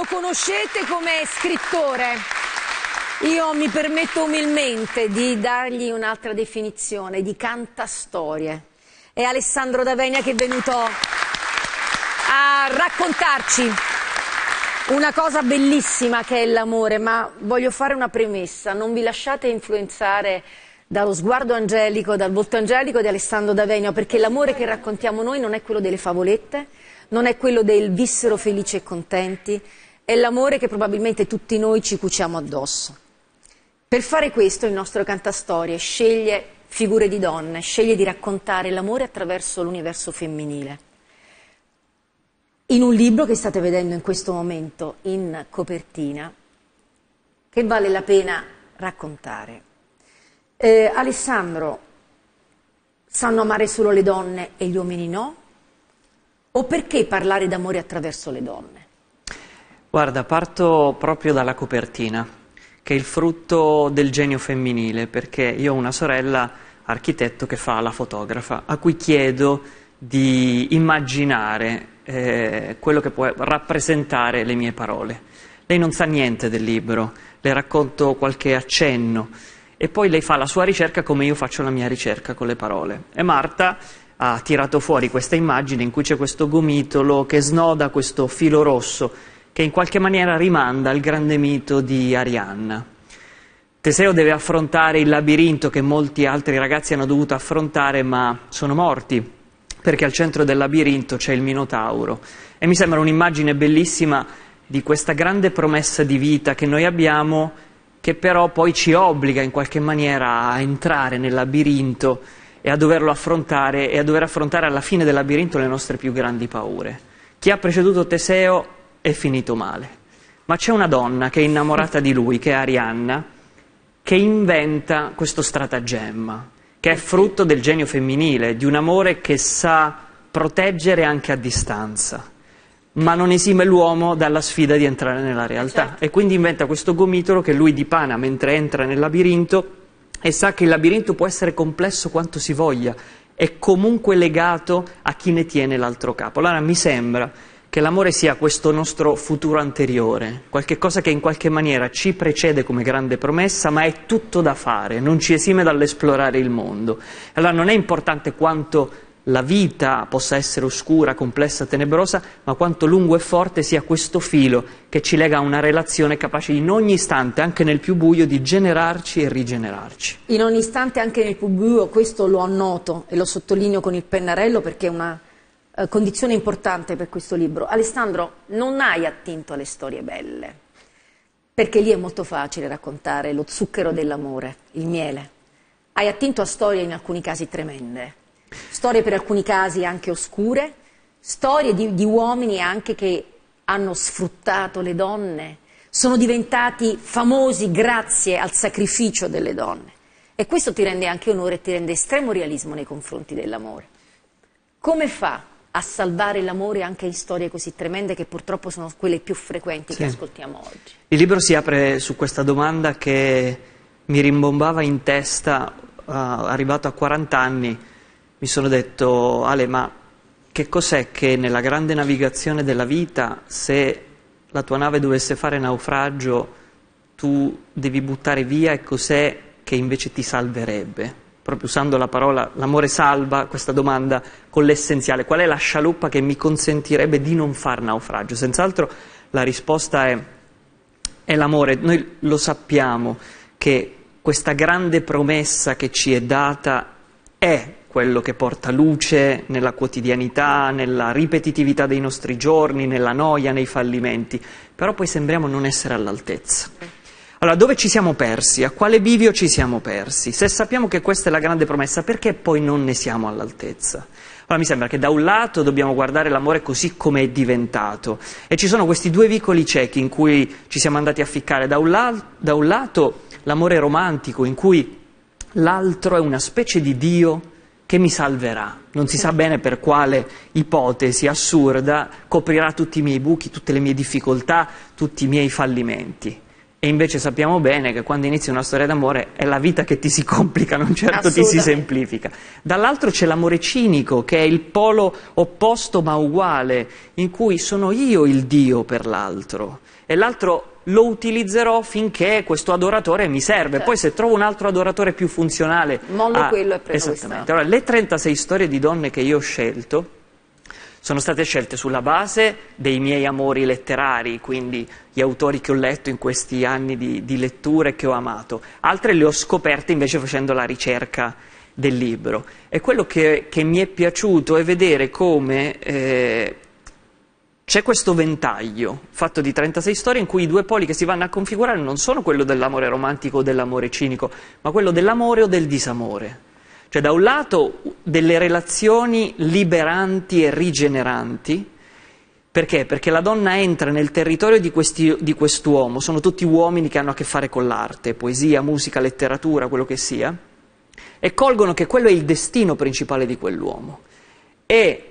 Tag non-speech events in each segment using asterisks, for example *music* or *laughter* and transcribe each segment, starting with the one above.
lo conoscete come scrittore. Io mi permetto umilmente di dargli un'altra definizione di cantastorie. È Alessandro D'Avenia che è venuto a raccontarci una cosa bellissima che è l'amore, ma voglio fare una premessa, non vi lasciate influenzare dallo sguardo angelico, dal volto angelico di Alessandro D'Avenia, perché l'amore che raccontiamo noi non è quello delle favolette, non è quello del vissero felici e contenti, è l'amore che probabilmente tutti noi ci cuciamo addosso. Per fare questo il nostro cantastorie sceglie figure di donne, sceglie di raccontare l'amore attraverso l'universo femminile. In un libro che state vedendo in questo momento in copertina, che vale la pena raccontare. Eh, Alessandro, sanno amare solo le donne e gli uomini no? O perché parlare d'amore attraverso le donne? Guarda, parto proprio dalla copertina, che è il frutto del genio femminile, perché io ho una sorella architetto che fa la fotografa, a cui chiedo di immaginare eh, quello che può rappresentare le mie parole. Lei non sa niente del libro, le racconto qualche accenno e poi lei fa la sua ricerca come io faccio la mia ricerca con le parole. E Marta ha tirato fuori questa immagine in cui c'è questo gomitolo che snoda questo filo rosso che in qualche maniera rimanda al grande mito di Arianna. Teseo deve affrontare il labirinto che molti altri ragazzi hanno dovuto affrontare ma sono morti, perché al centro del labirinto c'è il Minotauro. E mi sembra un'immagine bellissima di questa grande promessa di vita che noi abbiamo, che però poi ci obbliga in qualche maniera a entrare nel labirinto e a doverlo affrontare e a dover affrontare alla fine del labirinto le nostre più grandi paure. Chi ha preceduto Teseo è finito male. Ma c'è una donna che è innamorata di lui, che è Arianna, che inventa questo stratagemma, che è frutto del genio femminile, di un amore che sa proteggere anche a distanza ma non esime l'uomo dalla sfida di entrare nella realtà. Certo. E quindi inventa questo gomitolo che lui dipana mentre entra nel labirinto e sa che il labirinto può essere complesso quanto si voglia, è comunque legato a chi ne tiene l'altro capo. Allora mi sembra che l'amore sia questo nostro futuro anteriore, qualcosa che in qualche maniera ci precede come grande promessa, ma è tutto da fare, non ci esime dall'esplorare il mondo. Allora non è importante quanto la vita possa essere oscura, complessa, tenebrosa, ma quanto lungo e forte sia questo filo che ci lega a una relazione capace in ogni istante, anche nel più buio, di generarci e rigenerarci. In ogni istante, anche nel più buio, questo lo annoto e lo sottolineo con il pennarello perché è una eh, condizione importante per questo libro. Alessandro, non hai attinto alle storie belle, perché lì è molto facile raccontare lo zucchero dell'amore, il miele. Hai attinto a storie in alcuni casi tremende, storie per alcuni casi anche oscure, storie di, di uomini anche che hanno sfruttato le donne, sono diventati famosi grazie al sacrificio delle donne. E questo ti rende anche onore e ti rende estremo realismo nei confronti dell'amore. Come fa a salvare l'amore anche in storie così tremende che purtroppo sono quelle più frequenti sì. che ascoltiamo oggi. Il libro si apre su questa domanda che mi rimbombava in testa, uh, arrivato a 40 anni, mi sono detto, Ale, ma che cos'è che nella grande navigazione della vita, se la tua nave dovesse fare naufragio, tu devi buttare via e cos'è che invece ti salverebbe? proprio usando la parola l'amore salva questa domanda con l'essenziale, qual è la scialuppa che mi consentirebbe di non far naufragio? Senz'altro la risposta è, è l'amore, noi lo sappiamo che questa grande promessa che ci è data è quello che porta luce nella quotidianità, nella ripetitività dei nostri giorni, nella noia, nei fallimenti, però poi sembriamo non essere all'altezza. Allora, dove ci siamo persi? A quale bivio ci siamo persi? Se sappiamo che questa è la grande promessa, perché poi non ne siamo all'altezza? Allora, mi sembra che da un lato dobbiamo guardare l'amore così come è diventato e ci sono questi due vicoli ciechi in cui ci siamo andati a ficcare. Da un, la- da un lato l'amore romantico in cui l'altro è una specie di Dio che mi salverà, non si sa bene per quale ipotesi assurda coprirà tutti i miei buchi, tutte le mie difficoltà, tutti i miei fallimenti. E invece sappiamo bene che quando inizi una storia d'amore è la vita che ti si complica, non certo ti si semplifica. Dall'altro c'è l'amore cinico, che è il polo opposto ma uguale, in cui sono io il Dio per l'altro e l'altro lo utilizzerò finché questo adoratore mi serve. Certo. Poi se trovo un altro adoratore più funzionale... Mollo ah, quello e prendo Esattamente. Allora, le 36 storie di donne che io ho scelto sono state scelte sulla base dei miei amori letterari, quindi gli autori che ho letto in questi anni di, di letture che ho amato, altre le ho scoperte invece facendo la ricerca del libro. E quello che, che mi è piaciuto è vedere come eh, c'è questo ventaglio fatto di 36 storie in cui i due poli che si vanno a configurare non sono quello dell'amore romantico o dell'amore cinico, ma quello dell'amore o del disamore. Cioè da un lato delle relazioni liberanti e rigeneranti, perché? Perché la donna entra nel territorio di, questi, di quest'uomo, sono tutti uomini che hanno a che fare con l'arte, poesia, musica, letteratura, quello che sia, e colgono che quello è il destino principale di quell'uomo. E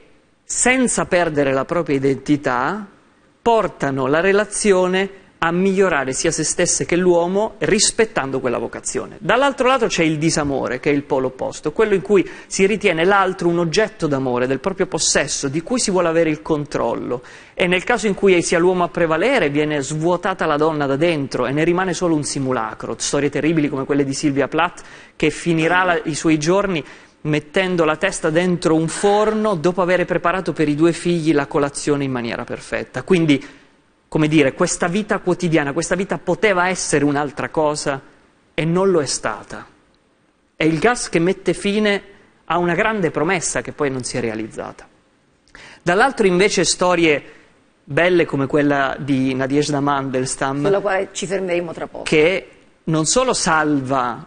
senza perdere la propria identità portano la relazione a migliorare sia se stesse che l'uomo rispettando quella vocazione. Dall'altro lato c'è il disamore, che è il polo opposto, quello in cui si ritiene l'altro un oggetto d'amore, del proprio possesso, di cui si vuole avere il controllo e nel caso in cui sia l'uomo a prevalere viene svuotata la donna da dentro e ne rimane solo un simulacro, storie terribili come quelle di Silvia Plath che finirà la, i suoi giorni mettendo la testa dentro un forno dopo aver preparato per i due figli la colazione in maniera perfetta. Quindi come dire, questa vita quotidiana, questa vita poteva essere un'altra cosa e non lo è stata. È il gas che mette fine a una grande promessa che poi non si è realizzata. Dall'altro invece storie belle come quella di Nadezhda Mandelstam, sulla quale ci fermeremo tra poco, che non solo salva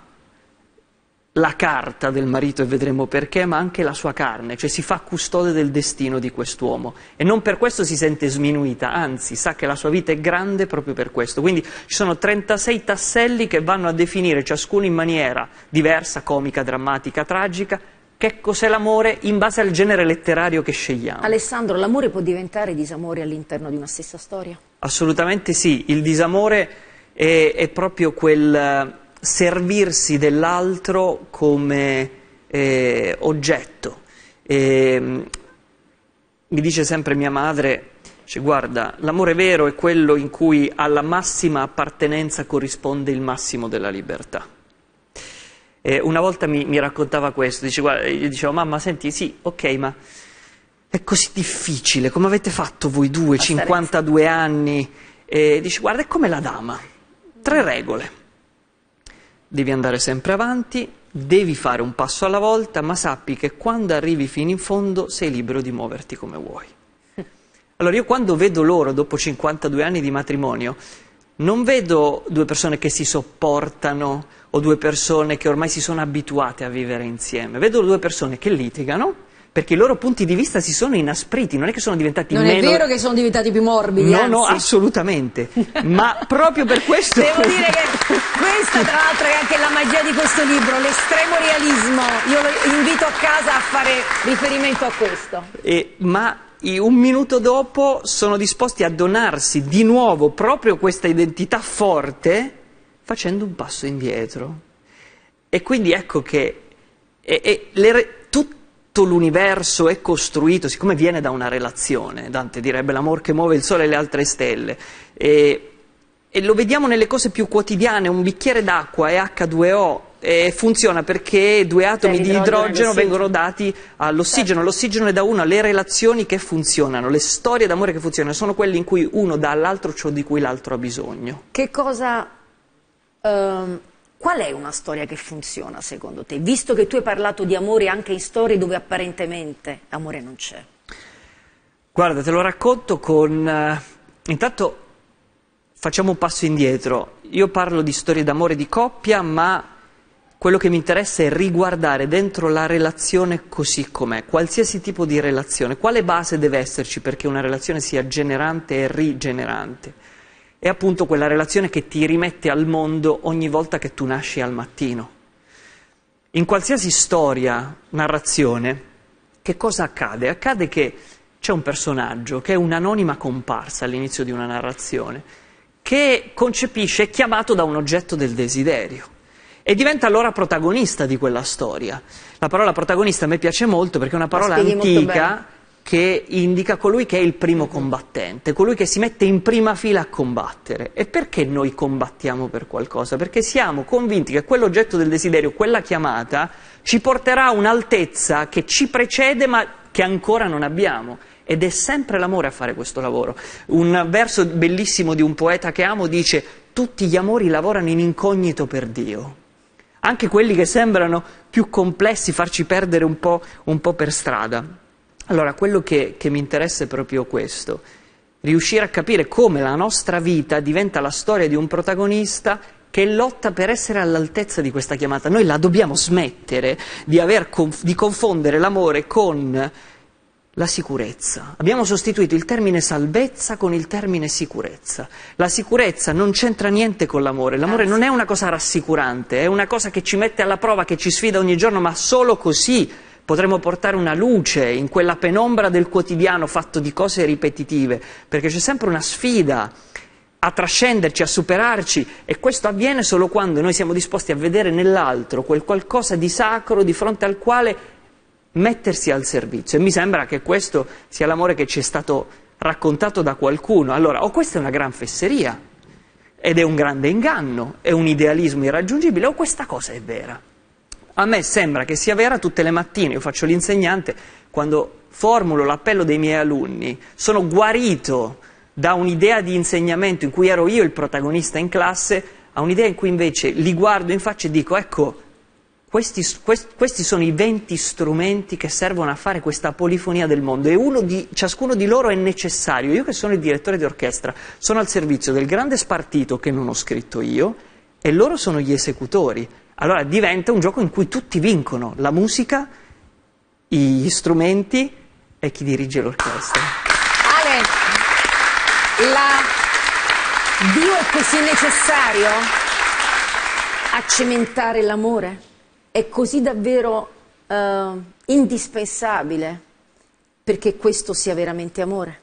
la carta del marito e vedremo perché, ma anche la sua carne, cioè si fa custode del destino di quest'uomo e non per questo si sente sminuita, anzi sa che la sua vita è grande proprio per questo. Quindi ci sono 36 tasselli che vanno a definire, ciascuno in maniera diversa, comica, drammatica, tragica, che cos'è l'amore in base al genere letterario che scegliamo. Alessandro, l'amore può diventare disamore all'interno di una stessa storia? Assolutamente sì, il disamore è, è proprio quel servirsi dell'altro come eh, oggetto. E, ehm, mi dice sempre mia madre, cioè, guarda, l'amore vero è quello in cui alla massima appartenenza corrisponde il massimo della libertà. Eh, una volta mi, mi raccontava questo, dice, guarda, io dicevo, mamma, senti, sì, ok, ma è così difficile, come avete fatto voi due, 52 anni? E dice, guarda, è come la dama, tre regole devi andare sempre avanti, devi fare un passo alla volta, ma sappi che quando arrivi fino in fondo sei libero di muoverti come vuoi. *laughs* Allora io quando vedo loro dopo 52 anni di matrimonio, non vedo due persone che si sopportano o due persone che ormai si sono abituate a vivere insieme, vedo due persone che litigano perché i loro punti di vista si sono inaspriti, non è che sono diventati non meno... Non è vero che sono diventati più morbidi, No, anzi. no, assolutamente, *laughs* ma proprio per questo... Devo dire che questa tra l'altro è anche la magia di questo libro, l'estremo realismo, io invito a casa a fare riferimento a questo. E, ma un minuto dopo sono disposti a donarsi di nuovo proprio questa identità forte facendo un passo indietro. E quindi ecco che e, e, le, tutto l'universo è costruito, siccome viene da una relazione, Dante direbbe l'amor che muove il sole e le altre stelle, e, e lo vediamo nelle cose più quotidiane, un bicchiere d'acqua è H2O, e funziona perché due atomi di idrogeno vengono dati all'ossigeno, l'ossigeno è da uno, le relazioni che funzionano, le storie d'amore che funzionano, sono quelle in cui uno dà all'altro ciò di cui l'altro ha bisogno. Che cosa... Um Qual è una storia che funziona secondo te, visto che tu hai parlato di amore anche in storie dove apparentemente amore non c'è? Guarda, te lo racconto con... Eh, intanto facciamo un passo indietro. Io parlo di storie d'amore di coppia, ma quello che mi interessa è riguardare dentro la relazione così com'è, qualsiasi tipo di relazione. Quale base deve esserci perché una relazione sia generante e rigenerante? è appunto quella relazione che ti rimette al mondo ogni volta che tu nasci al mattino. In qualsiasi storia, narrazione, che cosa accade? Accade che c'è un personaggio che è un'anonima comparsa all'inizio di una narrazione, che concepisce, è chiamato da un oggetto del desiderio e diventa allora protagonista di quella storia. La parola protagonista a me piace molto perché è una parola antica che indica colui che è il primo combattente, colui che si mette in prima fila a combattere. E perché noi combattiamo per qualcosa? Perché siamo convinti che quell'oggetto del desiderio, quella chiamata, ci porterà a un'altezza che ci precede ma che ancora non abbiamo. Ed è sempre l'amore a fare questo lavoro. Un verso bellissimo di un poeta che amo dice tutti gli amori lavorano in incognito per Dio anche quelli che sembrano più complessi, farci perdere un po', un po per strada. Allora, quello che, che mi interessa è proprio questo, riuscire a capire come la nostra vita diventa la storia di un protagonista che lotta per essere all'altezza di questa chiamata. Noi la dobbiamo smettere di, conf- di, confondere l'amore con la sicurezza. Abbiamo sostituito il termine salvezza con il termine sicurezza. La sicurezza non c'entra niente con l'amore. L'amore non è una cosa rassicurante, è una cosa che ci mette alla prova, che ci sfida ogni giorno, ma solo così potremmo portare una luce in quella penombra del quotidiano fatto di cose ripetitive, perché c'è sempre una sfida a trascenderci, a superarci e questo avviene solo quando noi siamo disposti a vedere nell'altro quel qualcosa di sacro di fronte al quale mettersi al servizio. E mi sembra che questo sia l'amore che ci è stato raccontato da qualcuno. Allora, o questa è una gran fesseria ed è un grande inganno, è un idealismo irraggiungibile, o questa cosa è vera. A me sembra che sia vera tutte le mattine, io faccio l'insegnante, quando formulo l'appello dei miei alunni, sono guarito da un'idea di insegnamento in cui ero io il protagonista in classe a un'idea in cui invece li guardo in faccia e dico ecco, questi, quest, questi sono i 20 strumenti che servono a fare questa polifonia del mondo e uno di, ciascuno di loro è necessario. Io che sono il direttore di orchestra sono al servizio del grande spartito che non ho scritto io e loro sono gli esecutori. Allora diventa un gioco in cui tutti vincono, la musica, gli strumenti e chi dirige l'orchestra. Ale, la... Dio è così necessario a cementare l'amore? È così davvero uh, indispensabile perché questo sia veramente amore?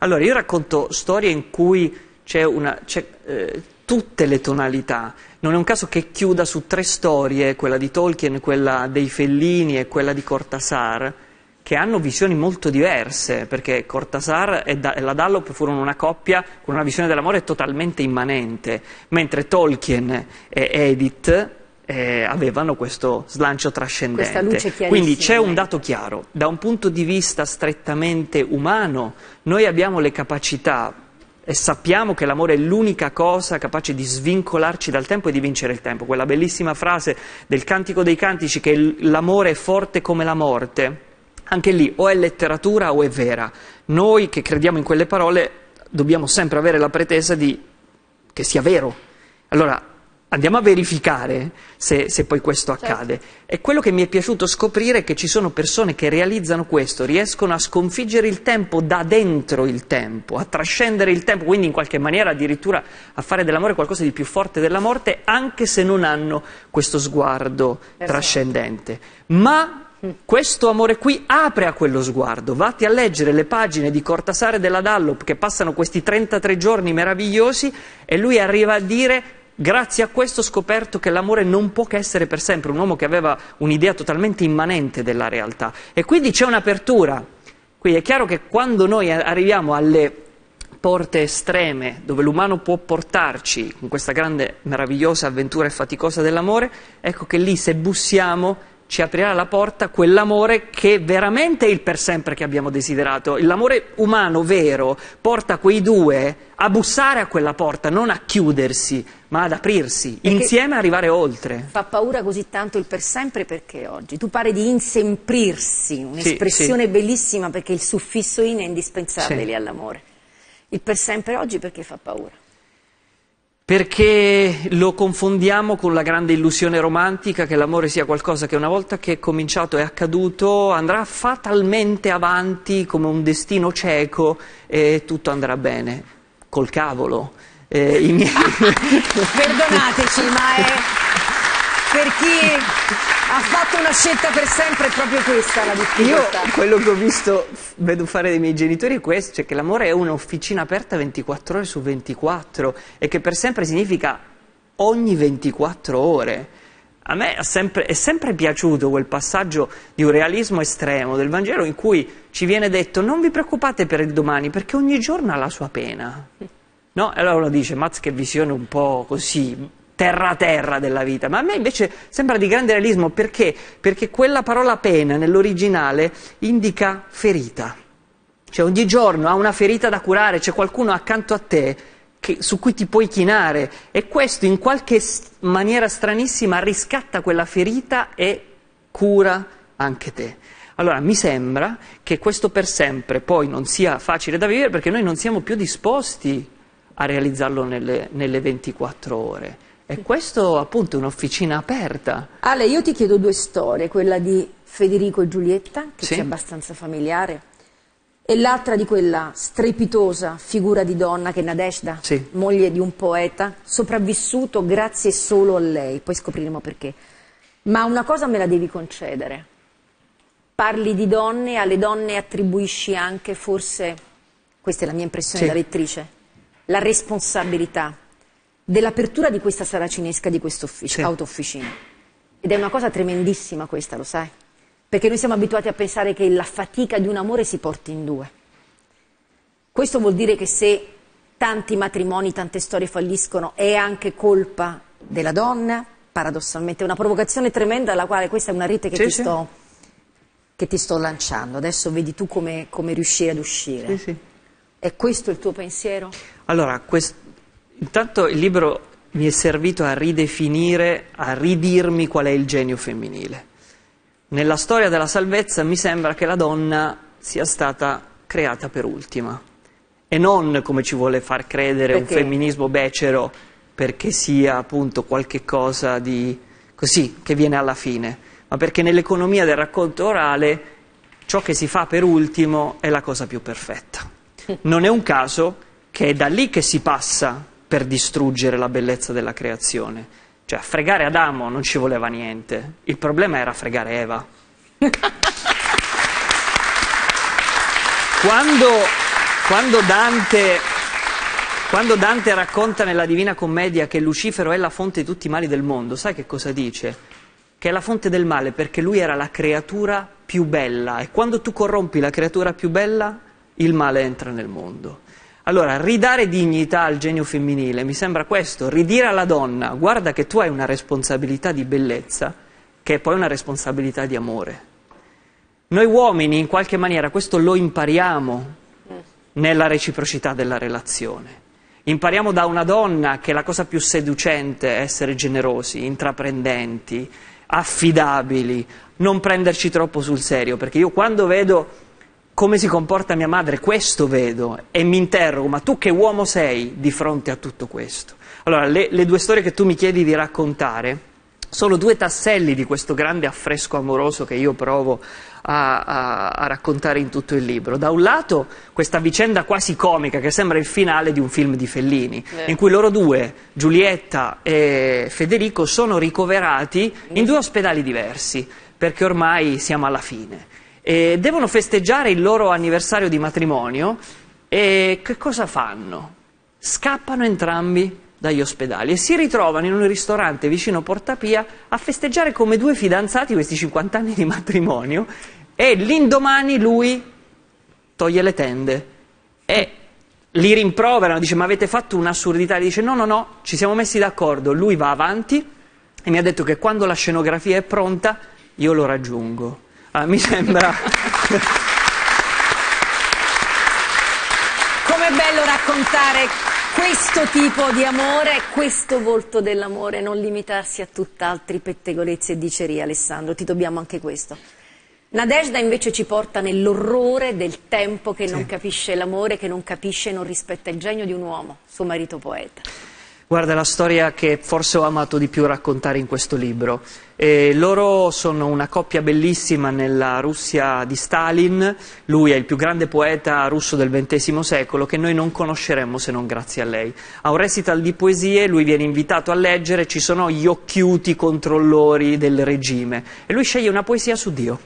Allora, io racconto storie in cui c'è una... C'è, eh, tutte le tonalità. Non è un caso che chiuda su tre storie, quella di Tolkien, quella dei Fellini e quella di Cortasar, che hanno visioni molto diverse, perché Cortasar e, da- e la Dallop furono una coppia con una visione dell'amore totalmente immanente, mentre Tolkien e Edith eh, avevano questo slancio trascendente. Quindi c'è un dato chiaro, da un punto di vista strettamente umano, noi abbiamo le capacità e sappiamo che l'amore è l'unica cosa capace di svincolarci dal tempo e di vincere il tempo. Quella bellissima frase del Cantico dei Cantici che l'amore è forte come la morte, anche lì o è letteratura o è vera. Noi che crediamo in quelle parole dobbiamo sempre avere la pretesa di... che sia vero. Allora, Andiamo a verificare se, se poi questo certo. accade. Certo. E quello che mi è piaciuto scoprire è che ci sono persone che realizzano questo, riescono a sconfiggere il tempo da dentro il tempo, a trascendere il tempo, quindi in qualche maniera addirittura a fare dell'amore qualcosa di più forte della morte, anche se non hanno questo sguardo esatto. trascendente. Ma questo amore qui apre a quello sguardo, vatti a leggere le pagine di Cortasare della Dallop che passano questi 33 giorni meravigliosi e lui arriva a dire Grazie a questo ho scoperto che l'amore non può che essere per sempre, un uomo che aveva un'idea totalmente immanente della realtà. E quindi c'è un'apertura. Quindi è chiaro che quando noi arriviamo alle porte estreme dove l'umano può portarci in questa grande, meravigliosa avventura e faticosa dell'amore, ecco che lì se bussiamo ci aprirà la porta quell'amore che veramente è il per sempre che abbiamo desiderato. L'amore umano vero porta quei due a bussare a quella porta, non a chiudersi, ma ad aprirsi, e insieme a arrivare oltre. Fa paura così tanto il per sempre perché oggi tu pare di insemprirsi, un'espressione sì, sì. bellissima perché il suffisso in è indispensabile sì. all'amore. Il per sempre oggi perché fa paura perché lo confondiamo con la grande illusione romantica che l'amore sia qualcosa che una volta che è cominciato e accaduto andrà fatalmente avanti come un destino cieco e tutto andrà bene. Col cavolo. Eh, miei... *laughs* Perdonateci, ma è per chi ha fatto una scelta per sempre, proprio questa la difficoltà. Io, quello che ho visto, vedo fare dei miei genitori è questo, cioè che l'amore è un'officina aperta 24 ore su 24 e che per sempre significa ogni 24 ore. A me è sempre, è sempre, piaciuto quel passaggio di un realismo estremo del Vangelo in cui ci viene detto non vi preoccupate per il domani perché ogni giorno ha la sua pena. No? E allora uno dice, mazz che visione un po' così, terra-terra della vita, ma a me invece sembra di grande realismo perché? Perché quella parola pena nell'originale indica ferita. Cioè ogni giorno ha una ferita da curare, c'è qualcuno accanto a te che, su cui ti puoi chinare e questo in qualche maniera stranissima riscatta quella ferita e cura anche te. Allora mi sembra che questo per sempre poi non sia facile da vivere perché noi non siamo più disposti a realizzarlo nelle, nelle 24 ore. E questo appunto è un'officina aperta. Ale, io ti chiedo due storie, quella di Federico e Giulietta, che sì. ci è abbastanza familiare, e l'altra di quella strepitosa figura di donna che è Nadeshda, sì. moglie di un poeta, sopravvissuto grazie solo a lei, poi scopriremo perché. Ma una cosa me la devi concedere. Parli di donne, alle donne attribuisci anche forse, questa è la mia impressione sì. da lettrice, la responsabilità dell'apertura di questa sala cinesca, di questa sì. autofficina. Ed è una cosa tremendissima questa, lo sai? Perché noi siamo abituati a pensare che la fatica di un amore si porti in due. Questo vuol dire che se tanti matrimoni, tante storie falliscono, è anche colpa della donna, paradossalmente. È una provocazione tremenda alla quale questa è una rete che, sì, ti, sì. Sto, che ti, Sto, lanciando. Adesso vedi tu come, come riuscire ad uscire. Sì, sì. È questo il tuo pensiero? Allora, questo... Intanto il libro mi è servito a ridefinire, a ridirmi qual è il genio femminile. Nella storia della salvezza mi sembra che la donna sia stata creata per ultima e non come ci vuole far credere perché? un femminismo becero perché sia appunto qualche cosa di così che viene alla fine, ma perché nell'economia del racconto orale ciò che si fa per ultimo è la cosa più perfetta. *laughs* Non è un caso che è da lì che si passa per distruggere la bellezza della creazione. Cioè, fregare Adamo non ci voleva niente, il problema era fregare Eva. *laughs* quando, quando, Dante, quando Dante racconta nella Divina Commedia che Lucifero è la fonte di tutti i mali del mondo, sai che cosa dice? Che è la fonte del male perché lui era la creatura più bella e quando tu corrompi la creatura più bella, il male entra nel mondo. Allora, ridare dignità al genio femminile mi sembra questo, ridire alla donna, guarda che tu hai una responsabilità di bellezza, che è poi una responsabilità di amore. Noi uomini, in qualche maniera, questo lo impariamo nella reciprocità della relazione. Impariamo da una donna che la cosa più seducente è essere generosi, intraprendenti, affidabili, non prenderci troppo sul serio, perché io quando vedo come si comporta mia madre, questo vedo e mi interrogo, ma tu che uomo sei di fronte a tutto questo? Allora, le, le due storie che tu mi chiedi di raccontare sono due tasselli di questo grande affresco amoroso che io provo a, a, a, raccontare in tutto il libro. Da un lato questa vicenda quasi comica che sembra il finale di un film di Fellini, eh. in cui loro due, Giulietta e Federico, sono ricoverati in due ospedali diversi, perché ormai siamo alla fine eh, devono festeggiare il loro anniversario di matrimonio e che cosa fanno? Scappano entrambi dagli ospedali e si ritrovano in un ristorante vicino Portapia a festeggiare come due fidanzati questi 50 anni di matrimonio e l'indomani lui toglie le tende e li rimproverano, dice ma avete fatto un'assurdità, e dice no no no, ci siamo messi d'accordo, lui va avanti e mi ha detto che quando la scenografia è pronta io lo raggiungo. Ah, mi sembra... Com'è bello raccontare questo tipo di amore, questo volto dell'amore, non limitarsi a tutt'altri pettegolezzi e dicerie, Alessandro, ti dobbiamo anche questo. Nadezhda invece ci porta nell'orrore del tempo che sì. non capisce l'amore, che non capisce e non rispetta il genio di un uomo, suo marito poeta. Guarda, la storia che forse ho amato di più raccontare in questo libro. E loro sono una coppia bellissima nella Russia di Stalin, lui è il più grande poeta russo del XX secolo che noi non conosceremmo se non grazie a lei. A un recital di poesie lui viene invitato a leggere, ci sono gli occhiuti controllori del regime e lui sceglie una poesia su Dio,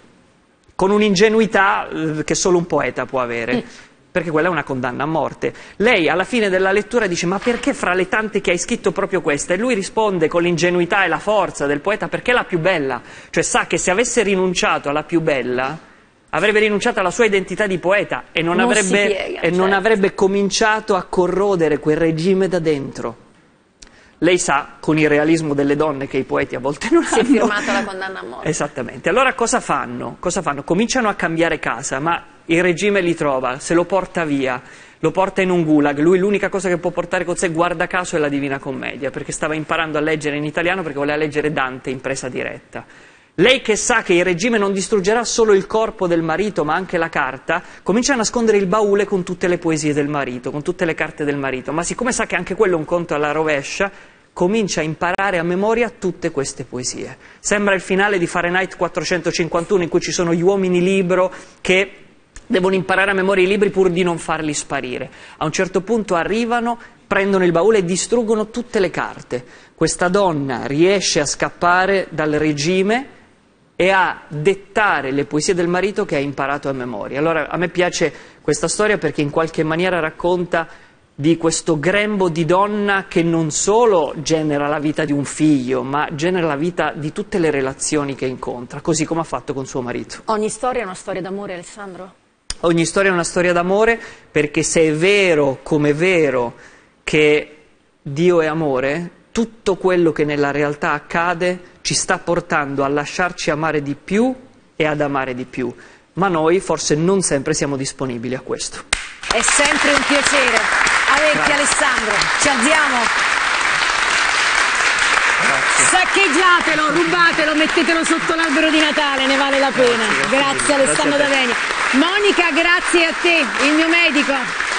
con un'ingenuità eh, che solo un poeta può avere perché quella è una condanna a morte. Lei alla fine della lettura dice ma perché fra le tante che hai scritto proprio questa? E lui risponde con l'ingenuità e la forza del poeta perché è la più bella, cioè sa che se avesse rinunciato alla più bella avrebbe rinunciato alla sua identità di poeta e non, non avrebbe, piega, e certo. non avrebbe cominciato a corrodere quel regime da dentro. Lei sa, con il realismo delle donne, che i poeti a volte non si hanno... Si è firmata la condanna a morte. Esattamente. Allora cosa fanno? cosa fanno? Cominciano a cambiare casa, ma il regime li trova, se lo porta via, lo porta in un gulag, lui l'unica cosa che può portare con sé, guarda caso, è la Divina Commedia, perché stava imparando a leggere in italiano perché voleva leggere Dante in presa diretta. Lei che sa che il regime non distruggerà solo il corpo del marito ma anche la carta, comincia a nascondere il baule con tutte le poesie del marito, con tutte le carte del marito, ma siccome sa che anche quello è un conto alla rovescia, comincia a imparare a memoria tutte queste poesie. Sembra il finale di Fahrenheit 451 in cui ci sono gli uomini libro che devono imparare a memoria i libri pur di non farli sparire. A un certo punto arrivano, prendono il baule e distruggono tutte le carte. Questa donna riesce a scappare dal regime e a dettare le poesie del marito che ha imparato a memoria. Allora a me piace questa storia perché in qualche maniera racconta di questo grembo di donna che non solo genera la vita di un figlio, ma genera la vita di tutte le relazioni che incontra, così come ha fatto con suo marito. Ogni storia è una storia d'amore, Alessandro? ogni storia è una storia d'amore perché se è vero come è vero che Dio è amore, tutto quello che nella realtà accade ci sta portando a lasciarci amare di più e ad amare di più, ma noi forse non sempre siamo disponibili a questo. È sempre un piacere averti Alessandro, ci alziamo. Grazie. Saccheggiatelo, rubatelo, mettetelo sotto l'albero di Natale, ne vale la pena. Grazie, grazie, grazie Alessandro D'Avenio. Monica, grazie a te, il mio medico.